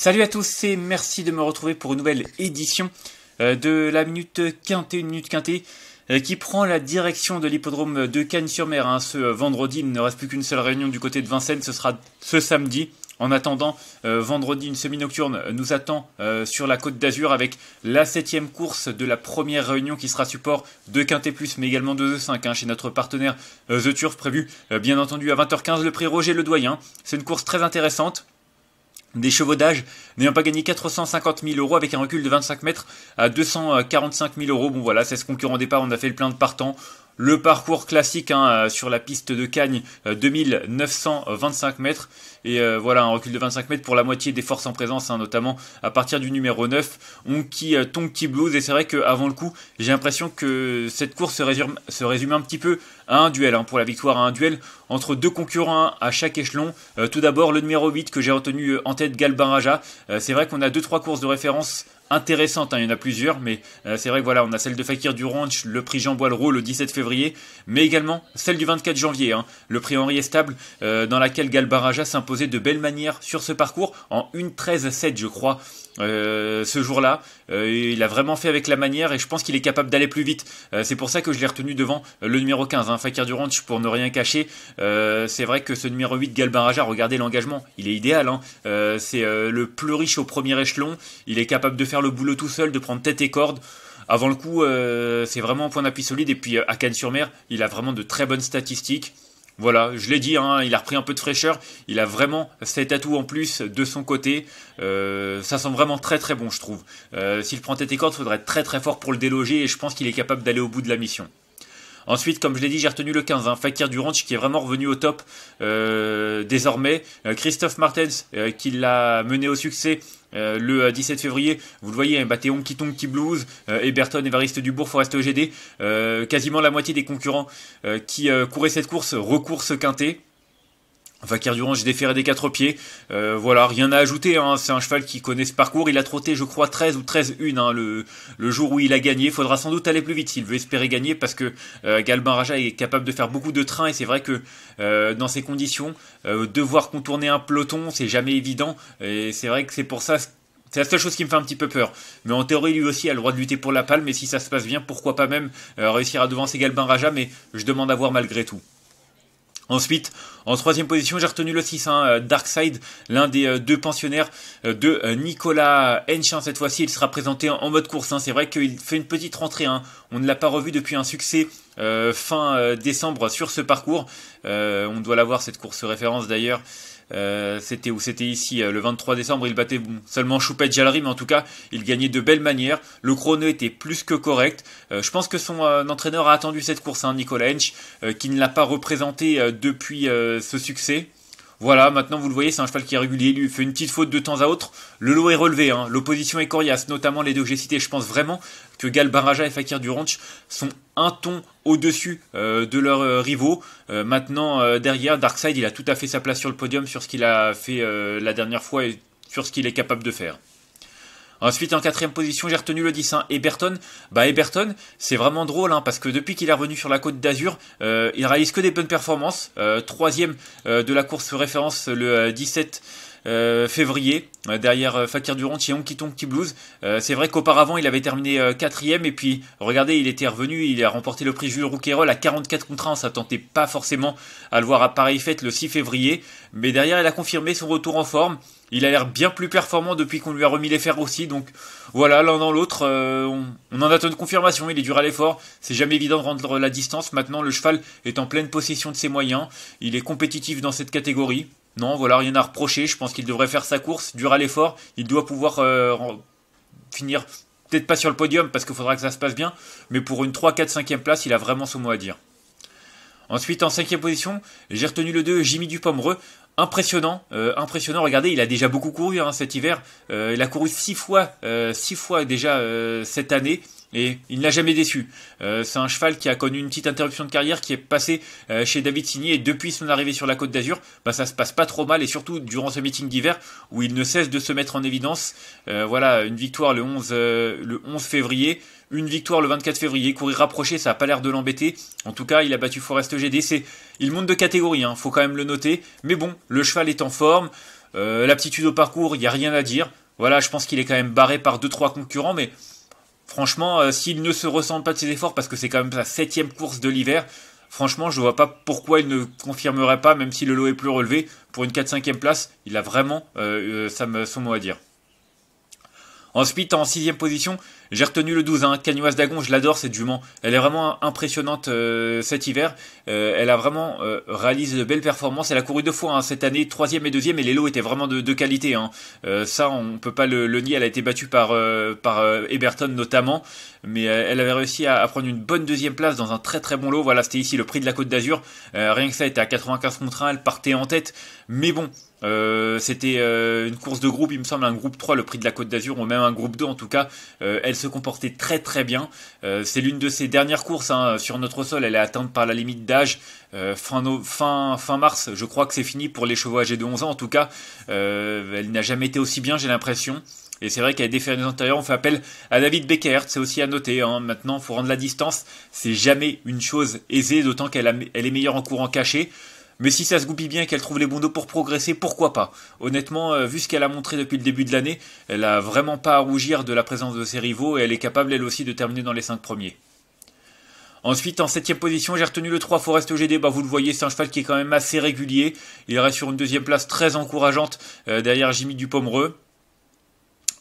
Salut à tous et merci de me retrouver pour une nouvelle édition euh, de la Minute Quintée, une Minute Quintée euh, qui prend la direction de l'hippodrome de Cannes-sur-Mer. Hein. Ce euh, vendredi, il ne reste plus qu'une seule réunion du côté de Vincennes, ce sera ce samedi. En attendant, vendredi, une semi-nocturne nous attend sur la côte d'Azur avec la septième course de la première réunion qui sera support de Quintet Plus, mais également de 5 hein, chez notre partenaire The Turf, prévu bien entendu à 20h15 le prix Roger Le Doyen. C'est une course très intéressante des chevaudages n'ayant pas gagné 450 000 euros avec un recul de 25 mètres à 245 000 euros. Bon voilà, c'est ce concurrent départ, on a fait le plein de partants. Le parcours classique hein, euh, sur la piste de Cagnes, 2925 euh, mètres. Et euh, voilà, un recul de 25 mètres pour la moitié des forces en présence, hein, notamment à partir du numéro 9, Onki euh, Tonki Blues. Et c'est vrai qu'avant le coup, j'ai l'impression que cette course se résume, se résume, un petit peu à un duel, hein, pour la victoire, à un duel entre deux concurrents à chaque échelon. tout d'abord, le numéro 8 que j'ai retenu en tête, Galbaraja, Raja. c'est vrai qu'on a 2-3 courses de référence intéressantes, hein. il y en a plusieurs, mais euh, c'est vrai que voilà, on a celle de Fakir du le prix Jean Boileau le 17 février, mais également celle du 24 janvier, hein. le prix Henri Estable, euh, dans laquelle Galbaraja s'imposait de belle manière sur ce parcours, en 13-7 je crois, euh, ce jour-là. il a vraiment fait avec la manière et je pense qu'il est capable d'aller plus vite. c'est pour ça que je l'ai retenu devant le numéro 15, hein, Fakir du pour ne rien cacher. c'est vrai que ce numéro 8, Galbaraja, regardez l'engagement, il est idéal, c'est le plus riche au premier échelon, il est capable de faire le boulot tout seul, de prendre tête et corde. Avant le coup, euh, c'est vraiment un point d'appui solide. Et puis euh, à Cannes-sur-Mer, il a vraiment de très bonnes statistiques. Voilà, je l'ai dit, hein, il a repris un peu de fraîcheur. Il a vraiment cet atout en plus de son côté. Euh, ça sent vraiment très très bon, je trouve. S'il prend tête et corde, il faudrait être très très fort pour le déloger. Et je pense qu'il est capable d'aller au bout de la mission. Ensuite, comme je l'ai dit, j'ai retenu le 15, hein. Fakir Durant, qui est vraiment revenu au top euh, désormais. Euh, Christophe Martens euh, qui l'a mené au succès. le 17 février, vous le voyez, hein, qui tombe, qui Blues, Eberton, Évariste Dubourg, Forest OGD, quasiment la moitié des concurrents qui couraient cette course recourent ce quintet. Vakir Durand, je déféré des quatre pieds. Euh, voilà, rien à ajouter. Hein. C'est un cheval qui connaît ce parcours. Il a trotté, je crois, 13 ou 13 une, hein, le, jour où il a gagné. il Faudra sans doute aller plus vite s'il veut espérer gagner parce que euh, Galbin Raja est capable de faire beaucoup de trains et c'est vrai que euh, dans ces conditions, devoir contourner un peloton, c'est jamais évident. Et c'est vrai que c'est pour ça c'est la seule chose qui me fait un petit peu peur. Mais en théorie, lui aussi a le droit de lutter pour la palme. Et si ça se passe bien, pourquoi pas même réussir à devancer Galbin Raja. Mais je demande à voir malgré tout. Ensuite, en troisième position, j'ai retenu le 6, hein, euh, Darkseid, l'un des euh, deux pensionnaires euh, de Nicolas Henchin. Cette fois-ci, il sera présenté en mode course. Hein. C'est vrai qu'il fait une petite rentrée. Hein. On ne l'a pas revu depuis un succès fin décembre sur ce parcours. on doit l'avoir, cette course référence d'ailleurs. Euh, c'était où C'était ici, euh, le 23 décembre. Il battait seulement Choupette Jallery, mais en tout cas, il gagnait de belles manières. Le chrono était plus que correct. Euh, je pense que son entraîneur a attendu cette course, hein, Nicolas Hench, qui ne l'a pas représenté depuis ce succès. Voilà, maintenant vous le voyez, c'est un cheval qui est régulier, lui fait une petite faute de temps à autre. Le lot est relevé, hein. l'opposition est coriace, notamment les deux que j'ai cités. Je pense vraiment que Gal Baraja et Fakir du Ranch sont un ton au-dessus euh, de leurs euh, rivaux. Euh, maintenant, derrière, Darkseid il a tout à fait sa place sur le podium, sur ce qu'il a fait la dernière fois et sur ce qu'il est capable de faire. Ensuite, en quatrième position, j'ai retenu le 10, hein, Eberton. Bah, Eberton, c'est vraiment drôle, hein, parce que depuis qu'il est revenu sur la côte d'Azur, euh, il réalise que des bonnes performances. Euh, troisième euh, de la course référence, le 17 euh, euh, février, euh, derrière euh, Fakir Durant qui tombe, qui Blues. c'est vrai qu'auparavant, il avait terminé quatrième, et puis, regardez, il était revenu, il a remporté le prix Jules Rouquayrol à 44 contre 1, ça tentait pas forcément à le voir à pareille fête le 6 février, mais derrière, il a confirmé son retour en forme. Il a l'air bien plus performant depuis qu'on lui a remis les fers aussi. Donc voilà, l'un dans l'autre, on, on, en attend une confirmation. Il est dur à l'effort. C'est jamais évident de rendre la distance. Maintenant, le cheval est en pleine possession de ses moyens. Il est compétitif dans cette catégorie. Non, voilà, rien à reprocher. Je pense qu'il devrait faire sa course, dur à l'effort. Il doit pouvoir euh, finir, peut-être pas sur le podium parce qu'il faudra que ça se passe bien, mais pour une 3, 4, 5e place, il a vraiment son mot à dire. Ensuite, en 5 position, j'ai retenu le 2, Jimmy Dupomereux. Impressionnant, euh, impressionnant. Regardez, il a déjà beaucoup couru hein, cet hiver. Euh, il a couru 6 fois, 6 fois déjà cette année. Et il n'a jamais déçu. Euh, c'est un cheval qui a connu une petite interruption de carrière, qui est passé euh, chez David Signy, et depuis son arrivée sur la Côte d'Azur, bah, ça se passe pas trop mal, et surtout durant ce meeting d'hiver, où il ne cesse de se mettre en évidence. Euh, voilà, une victoire le 11, le 11 février, une victoire le 24 février, courir rapproché, ça a pas l'air de l'embêter. En tout cas, il a battu Forest GDC. Il monte de catégorie, hein, faut quand même le noter. Mais bon, le cheval est en forme, l'aptitude au parcours, il n'y a rien à dire. Voilà, je pense qu'il est quand même barré par deux trois concurrents, mais Franchement, euh, s'il ne se ressent pas de ses efforts, parce que c'est quand même sa septième course de l'hiver, franchement, je vois pas pourquoi il ne confirmerait pas, même si le lot est plus relevé. Pour une 4-5e place, il a vraiment euh, euh, son mot à dire. Ensuite, en sixième position, j'ai retenu le 12, hein. Cagnoise Dagon, je l'adore cette jument. Elle est vraiment impressionnante euh, cet hiver. Euh, elle a vraiment euh, réalisé de belles performances. Elle a couru deux fois hein, cette année, troisième et deuxième, et les lots étaient vraiment de, qualité. Hein. ça, on peut pas le, nier. Elle a été battue par, par Eberton notamment, mais elle avait réussi à, prendre une bonne deuxième place dans un très très bon lot. Voilà, c'était ici le prix de la Côte d'Azur. rien que ça, était à 95 contre 1, elle partait en tête. Mais bon, c'était une course de groupe, il me semble, un groupe 3, le prix de la Côte d'Azur, ou même un groupe 2 en tout cas se comportait très très bien. Euh, c'est l'une de ses dernières courses hein, sur notre sol. Elle est atteinte par la limite d'âge euh, fin, fin, fin mars. Je crois que c'est fini pour les chevaux âgés de 11 ans. En tout cas, euh, elle n'a jamais été aussi bien, j'ai l'impression. Et c'est vrai qu'elle qu'à des intérieurs, on fait appel à David Becker, c'est aussi à noter. Hein. Maintenant, faut rendre la distance. C'est jamais une chose aisée, d'autant qu'elle est meilleure en courant caché. Mais si ça se goupille bien qu'elle trouve les bons dos pour progresser, pourquoi pas Honnêtement, euh, vu ce qu'elle a montré depuis le début de l'année, elle a vraiment pas à rougir de la présence de ses rivaux et elle est capable elle aussi de terminer dans les 5 premiers. Ensuite, en septième position, j'ai retenu le 3 Forest GD. Bah, vous le voyez, c'est un cheval qui est quand même assez régulier. Il reste sur une deuxième place très encourageante euh, derrière Jimmy Dupomereux.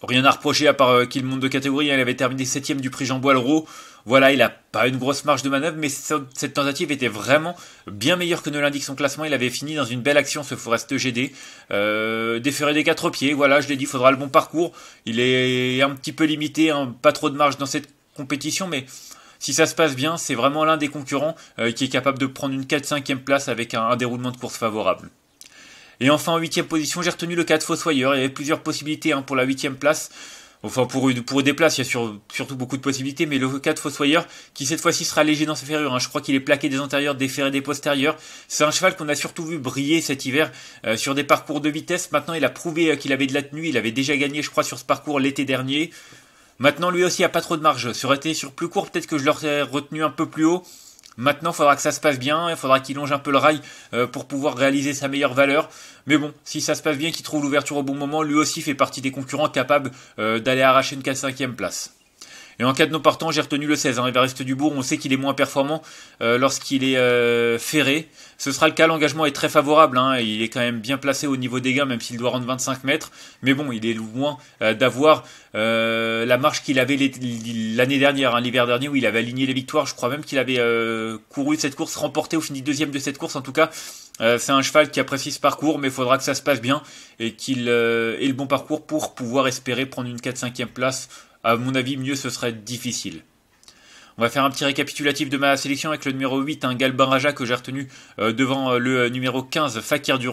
Rien à reprocher à part euh, qu'il monte de catégorie. Hein. il avait terminé septième du prix Jean Boileau. Voilà, il n'a pas une grosse marge de manœuvre, mais cette tentative était vraiment bien meilleure que ne l'indique son classement. Il avait fini dans une belle action, ce Forest GD. Euh, déféré des quatre pieds, voilà, je l'ai dit, il faudra le bon parcours. Il est un petit peu limité, hein, pas trop de marge dans cette compétition, mais si ça se passe bien, c'est vraiment l'un des concurrents euh, qui est capable de prendre une 4-5e place avec un déroulement de course favorable. Et enfin en huitième position, j'ai retenu le 4 Fossoyeur. Il y avait plusieurs possibilités hein, pour la huitième place. Enfin, pour, pour des places, il y a surtout beaucoup de possibilités, mais le 4 Fossoyeur, qui cette fois-ci sera léger dans ses ferrures, hein. je crois qu'il est plaqué des antérieurs, des ferrés des postérieurs. C'est un cheval qu'on a surtout vu briller cet hiver euh, sur des parcours de vitesse. Maintenant, il a prouvé euh, qu'il avait de la tenue, il avait déjà gagné, je crois, sur ce parcours l'été dernier. Maintenant, lui aussi il a pas trop de marge. sur été sur plus court, peut-être que je l'aurais retenu un peu plus haut. Maintenant, il faudra que ça se passe bien, il faudra qu'il longe un peu le rail euh, pour pouvoir réaliser sa meilleure valeur. Mais bon, si ça se passe bien, qu'il trouve l'ouverture au bon moment, lui aussi fait partie des concurrents capables euh, d'aller arracher une 4 5 place. Et en cas de non partant, j'ai retenu le 16. Hein, du Dubourg, on sait qu'il est moins performant euh, lorsqu'il est euh, ferré. Ce sera le cas, l'engagement est très favorable. Hein. il est quand même bien placé au niveau des gains, même s'il doit rendre 25 mètres. Mais bon, il est loin euh, d'avoir la marche qu'il avait l'année dernière, hein, l'hiver dernier, où il avait aligné les victoires. Je crois même qu'il avait couru cette course, remporté au fini deuxième de cette course. En tout cas, c'est un cheval qui apprécie ce parcours, mais il faudra que ça se passe bien et qu'il ait le bon parcours pour pouvoir espérer prendre une 4-5e place à mon avis, mieux ce serait difficile. On va faire un petit récapitulatif de ma sélection avec le numéro 8, un hein, Galban Raja que j'ai retenu euh, devant euh, le euh, numéro 15, Fakir du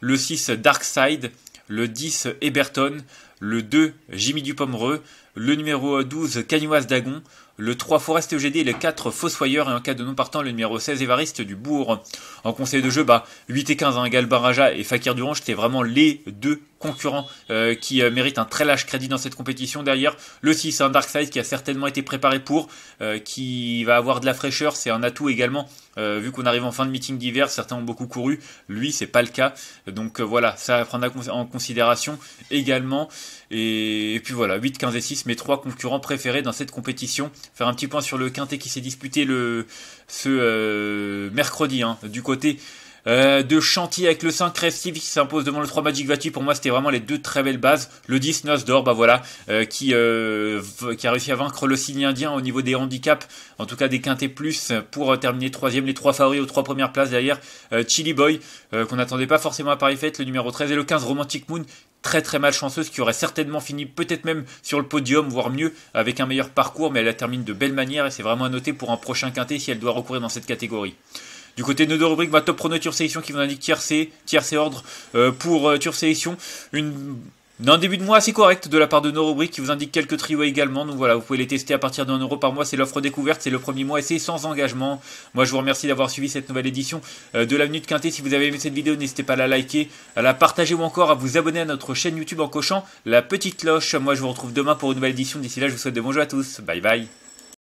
le 6, Darkside, le 10, Eberton, le 2, Jimmy Dupomereux, le numéro 12, Cagnoise Dagon, le 3 Forest EGD et le 4 Fossoyeur et en cas de non partant le numéro 16 Évariste du Bourg. En conseil de jeu, bah 8 et 15 hein, Galbaraja et Fakir Durange, c'était vraiment les deux concurrents euh, qui euh, méritent un très lâche crédit dans cette compétition derrière le 6 un hein, Dark side qui a certainement été préparé pour euh, qui va avoir de la fraîcheur c'est un atout également vu qu'on arrive en fin de meeting d'hiver certains ont beaucoup couru lui c'est pas le cas donc voilà ça à prendre en considération également et, puis voilà 8 15 et 6 mes trois concurrents préférés dans cette compétition faire un petit point sur le quintet qui s'est disputé le ce euh, mercredi hein, du côté euh, de Chantilly avec le 5 Restive qui s'impose devant le 3 Magic Vatu. Pour moi, c'était vraiment les deux très belles bases. Le 10 d'or bah voilà, euh, qui, qui a réussi à vaincre le signe indien au niveau des handicaps, en tout cas des quintés plus, pour terminer troisième. Les trois favoris aux trois premières places derrière Chili Boy, qu'on n'attendait pas forcément à Paris Fête, le numéro 13 et le 15 Romantic Moon, très très malchanceuse qui aurait certainement fini peut-être même sur le podium, voire mieux, avec un meilleur parcours, mais elle la termine de belle manière et c'est vraiment à noter pour un prochain quintet si elle doit recourir dans cette catégorie. Du côté de nos deux rubriques, ma top prono Ture Sélection qui vous indique tiercé, tiercé ordre euh, pour euh, Sélection. Une d'un début de mois assez correct de la part de nos rubriques qui vous indique quelques trios également. Donc voilà, vous pouvez les tester à partir d'un euro par mois. C'est l'offre découverte, c'est le premier mois et c'est sans engagement. Moi, je vous remercie d'avoir suivi cette nouvelle édition euh, de l'avenue de Quintet. Si vous avez aimé cette vidéo, n'hésitez pas à la liker, à la partager ou encore à vous abonner à notre chaîne YouTube en cochant la petite cloche. Moi, je vous retrouve demain pour une nouvelle édition. D'ici là, je vous souhaite de bons jeux à tous. Bye bye.